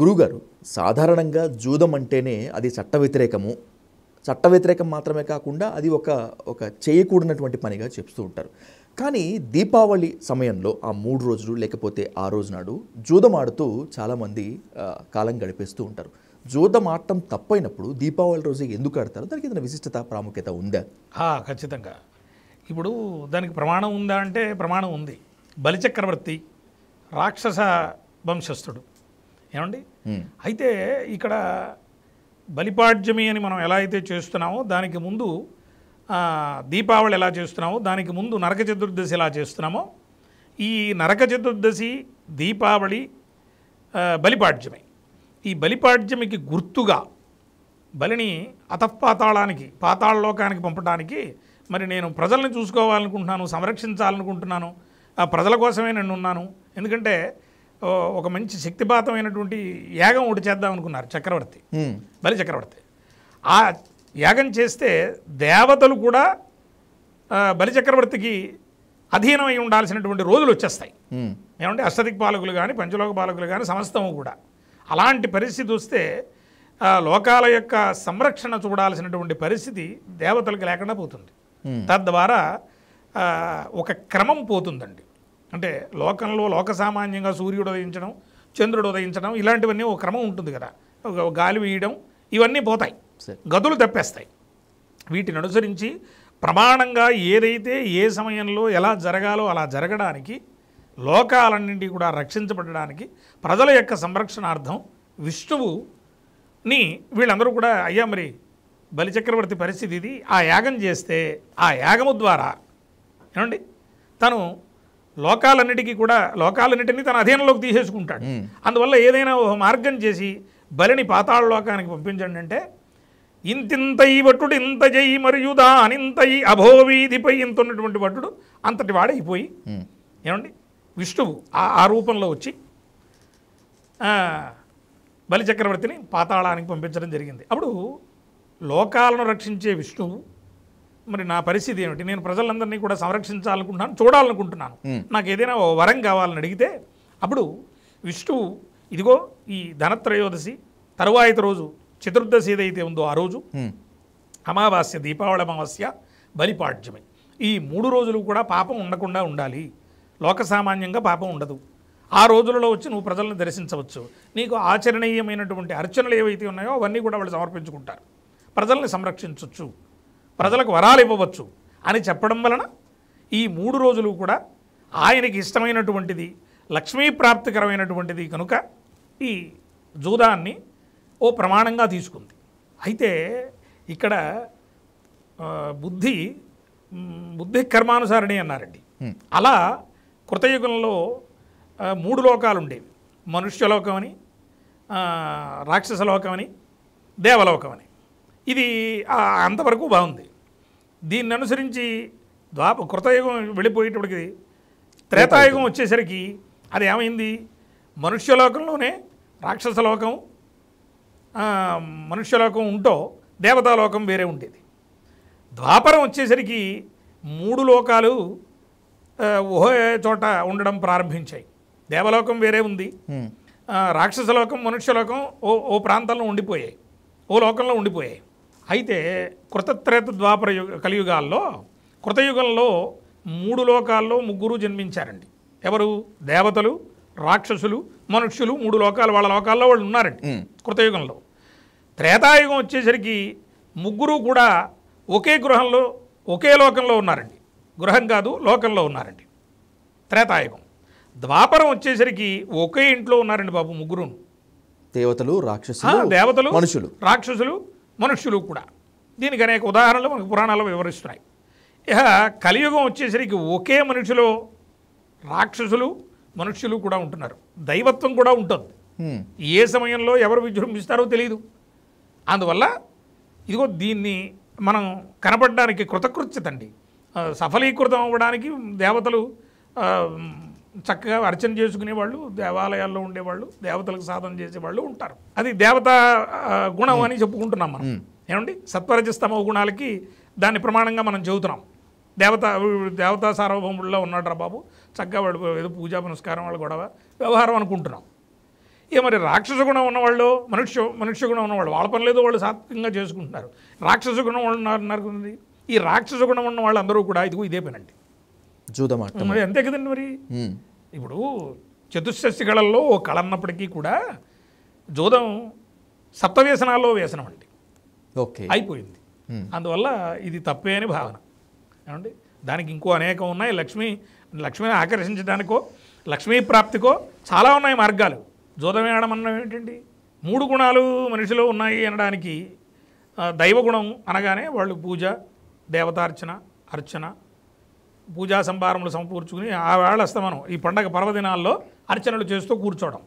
గురుగారు సాధారణంగా జూదం అంటేనే అది చట్ట వ్యతిరేకము చట్ట వ్యతిరేకం మాత్రమే కాకుండా అది ఒక ఒక చేయకూడనటువంటి పనిగా చెప్తూ ఉంటారు కానీ దీపావళి సమయంలో ఆ మూడు రోజులు లేకపోతే ఆ రోజు నాడు జూదం ఆడుతూ చాలామంది కాలం గడిపేస్తూ ఉంటారు జూదం ఆడటం తప్పైనప్పుడు దీపావళి రోజు ఎందుకు ఆడతారు దానికి ఏదైనా విశిష్టత ప్రాముఖ్యత ఉందా ఖచ్చితంగా ఇప్పుడు దానికి ప్రమాణం ఉందా అంటే ప్రమాణం ఉంది బలిచక్రవర్తి రాక్షస వంశస్థుడు ఏమండి అయితే ఇక్కడ బలిపాడ్యమి అని మనం ఎలా అయితే చేస్తున్నామో దానికి ముందు దీపావళి ఎలా చేస్తున్నామో దానికి ముందు నరక చతుర్దశి ఎలా చేస్తున్నామో ఈ నరక చతుర్దశి దీపావళి బలిపాడ్యమి ఈ బలిపాడ్యమికి గుర్తుగా బలిని అతపాతాళానికి పాతాళలోకానికి పంపడానికి మరి నేను ప్రజల్ని చూసుకోవాలనుకుంటున్నాను సంరక్షించాలనుకుంటున్నాను ఆ ప్రజల కోసమే నేను ఉన్నాను ఎందుకంటే ఒక మంచి శక్తిపాతమైనటువంటి యాగం ఒకటి చేద్దాం అనుకున్నారు చక్రవర్తి బలి చక్రవర్తి ఆ యాగం చేస్తే దేవతలు కూడా బలి చక్రవర్తికి అధీనమై ఉండాల్సినటువంటి రోజులు వచ్చేస్తాయి ఏమంటే అష్టదిక్ పాలకులు కానీ పంచలోక పాలకులు కానీ సమస్తము కూడా అలాంటి పరిస్థితి వస్తే లోకాల యొక్క సంరక్షణ చూడాల్సినటువంటి పరిస్థితి దేవతలకు లేకుండా పోతుంది తద్వారా ఒక క్రమం పోతుందండి అంటే లోకంలో లోక సామాన్యంగా సూర్యుడు ఉదయించడం చంద్రుడు ఉదయించడం ఇలాంటివన్నీ ఒక క్రమం ఉంటుంది కదా గాలి వేయడం ఇవన్నీ పోతాయి గదులు తప్పేస్తాయి వీటిని అనుసరించి ప్రమాణంగా ఏదైతే ఏ సమయంలో ఎలా జరగాలో అలా జరగడానికి లోకాలన్నింటి కూడా రక్షించబడడానికి ప్రజల యొక్క సంరక్షణార్థం విష్ణువుని వీళ్ళందరూ కూడా అయ్యా మరి బలిచక్రవర్తి పరిస్థితి ఇది ఆ యాగం చేస్తే ఆ యాగము ద్వారా ఏమండి తను లోకాలన్నిటికీ కూడా లోకాలన్నిటినీ తన అధీనంలోకి తీసేసుకుంటాడు అందువల్ల ఏదైనా ఒక మార్గం చేసి బలిని పాతాళ లోకానికి పంపించండి అంటే ఇంతింతయి భట్టుడు ఇంత జయి మరియు దానింతై అభోవీధిపై ఇంత ఉన్నటువంటి భట్టుడు అంతటి వాడైపోయి ఏమండి విష్ణువు ఆ రూపంలో వచ్చి బలిచక్రవర్తిని పాతాళానికి పంపించడం జరిగింది అప్పుడు లోకాలను రక్షించే విష్ణువు మరి నా పరిస్థితి ఏమిటి నేను ప్రజలందరినీ కూడా సంరక్షించాలనుకుంటున్నాను చూడాలనుకుంటున్నాను నాకు ఏదైనా వరం కావాలని అడిగితే అప్పుడు విష్ణువు ఇదిగో ఈ ధనత్రయోదశి తరువాయి రోజు చతుర్దశి ఏదైతే ఉందో ఆ రోజు అమావాస్య దీపావళి అమావాస్య బలిపాడ్యమి ఈ మూడు రోజులు కూడా పాపం ఉండకుండా ఉండాలి లోక సామాన్యంగా పాపం ఉండదు ఆ రోజులలో వచ్చి నువ్వు ప్రజలను దర్శించవచ్చు నీకు ఆచరణీయమైనటువంటి అర్చనలు ఏవైతే ఉన్నాయో అవన్నీ కూడా వాళ్ళు సమర్పించుకుంటారు ప్రజల్ని సంరక్షించవచ్చు ప్రజలకు వరాలు ఇవ్వవచ్చు అని చెప్పడం వలన ఈ మూడు రోజులు కూడా ఆయనకి ఇష్టమైనటువంటిది లక్ష్మీ ప్రాప్తికరమైనటువంటిది కనుక ఈ జూదాన్ని ఓ ప్రమాణంగా తీసుకుంది అయితే ఇక్కడ బుద్ధి బుద్ధి కర్మానుసారిణి అన్నారండి అలా కృతయుగంలో మూడు లోకాలు ఉండేవి మనుష్యలోకమని రాక్షసలోకమని దేవలోకమని ఇది అంతవరకు బాగుంది దీన్ని అనుసరించి ద్వాప కృతయుగం వెళ్ళిపోయేటప్పటికి త్రేతాయుగం వచ్చేసరికి అది ఏమైంది మనుష్యలోకంలోనే రాక్షసలోకం మనుష్యలోకం ఉంటో దేవతాలోకం వేరే ఉండేది ద్వాపరం వచ్చేసరికి మూడు లోకాలు ఓహో చోట ఉండడం ప్రారంభించాయి దేవలోకం వేరే ఉంది రాక్షసలోకం మనుష్యలోకం ఓ ఓ ప్రాంతంలో ఉండిపోయాయి ఓ లోకంలో ఉండిపోయాయి అయితే కృతత్రేత ద్వాపర యుగ కలియుగాల్లో కృతయుగంలో మూడు లోకాల్లో ముగ్గురు జన్మించారండి ఎవరు దేవతలు రాక్షసులు మనుష్యులు మూడు లోకాలు వాళ్ళ లోకాల్లో వాళ్ళు ఉన్నారండి కృతయుగంలో త్రేతాయుగం వచ్చేసరికి ముగ్గురు కూడా ఒకే గృహంలో ఒకే లోకంలో ఉన్నారండి గృహం కాదు లోకంలో ఉన్నారండి త్రేతాయుగం ద్వాపరం వచ్చేసరికి ఒకే ఇంట్లో ఉన్నారండి బాబు ముగ్గురు దేవతలు రాక్షసులు దేవతలు మనుషులు రాక్షసులు మనుష్యులు కూడా దీనికి అనేక ఉదాహరణలు మనకు పురాణాలు వివరిస్తున్నాయి ఇక కలియుగం వచ్చేసరికి ఒకే మనుషులు రాక్షసులు మనుష్యులు కూడా ఉంటున్నారు దైవత్వం కూడా ఉంటుంది ఏ సమయంలో ఎవరు విజృంభిస్తారో తెలియదు అందువల్ల ఇదిగో దీన్ని మనం కనపడడానికి కృతకృత్యత అండి సఫలీకృతం అవ్వడానికి దేవతలు చక్కగా అర్చన చేసుకునేవాళ్ళు దేవాలయాల్లో ఉండేవాళ్ళు దేవతలకు సాధన చేసేవాళ్ళు ఉంటారు అది దేవత గుణం అని చెప్పుకుంటున్నాం మనం ఏమండి సత్వరజస్తమ గుణాలకి దాన్ని ప్రమాణంగా మనం చెబుతున్నాం దేవత దేవతా సార్వభౌముల్లో ఉన్నాడు రా బాబు చక్కగా వాడు ఏదో పూజా పునస్కారం వాళ్ళ గొడవ వ్యవహారం అనుకుంటున్నాం ఇక మరి రాక్షస గుణం ఉన్నవాళ్ళు మనుష్య మనుష్య గుణం ఉన్నవాళ్ళు వాళ్ళ పని వాళ్ళు సాత్వికంగా చేసుకుంటున్నారు రాక్షస గుణం ఉన్నారు ఈ రాక్షస గుణం ఉన్న వాళ్ళందరూ కూడా ఇదిగో ఇదే అండి జూదం మరి అంతే కదండి మరి ఇప్పుడు చతుషష్టి కళల్లో ఓ కళ అన్నప్పటికీ కూడా జూదం సప్తవ్యసనాల్లో వ్యసనం అండి ఓకే అయిపోయింది అందువల్ల ఇది తప్పే అని భావన ఏమండి దానికి ఇంకో అనేకం ఉన్నాయి లక్ష్మి లక్ష్మిని ఆకర్షించడానికో లక్ష్మీ ప్రాప్తికో చాలా ఉన్నాయి మార్గాలు జూదం వేయడం అన్నది ఏంటండి మూడు గుణాలు మనిషిలో ఉన్నాయి అనడానికి దైవగుణం అనగానే వాళ్ళు పూజ దేవతార్చన అర్చన పూజా సంభారములు సమకూర్చుకుని ఆ వేళ అస్తమనం ఈ పండగ పర్వదినాల్లో అర్చనలు చేస్తూ కూర్చోవడం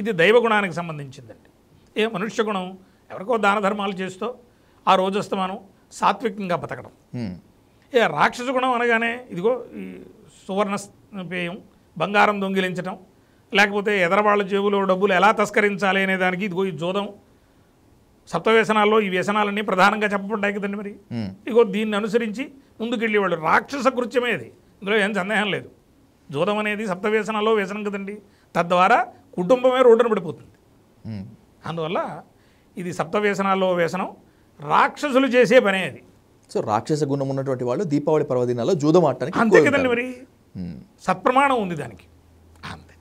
ఇది దైవగుణానికి సంబంధించిందండి ఏ మనుష్య గుణం ఎవరికో దాన ధర్మాలు చేస్తూ ఆ రోజస్తమానం సాత్వికంగా బతకడం ఏ రాక్షస గుణం అనగానే ఇదిగో ఈ సువర్ణ పేయం బంగారం దొంగిలించడం లేకపోతే ఎదరవాళ్ళ జేబులో డబ్బులు ఎలా తస్కరించాలి అనే దానికి ఇదిగో ఈ జోదం సప్తవ్యసనాల్లో ఈ వ్యసనాలన్నీ ప్రధానంగా చెప్పబడ్డాయి కదండి మరి ఇగో దీన్ని అనుసరించి ముందుకెళ్ళేవాళ్ళు రాక్షస కృత్యమే అది ఇందులో ఏం సందేహం లేదు జూదం అనేది సప్తవ్యసనాల్లో వ్యసనం కదండి తద్వారా కుటుంబమే రోడ్డున పడిపోతుంది అందువల్ల ఇది సప్తవ్యసనాల్లో వ్యసనం రాక్షసులు చేసే పనే అది సో రాక్షస గుణం ఉన్నటువంటి వాళ్ళు దీపావళి పర్వదినాల్లో జూదం ఆడటానికి అంతే కదండి మరి సత్ప్రమాణం ఉంది దానికి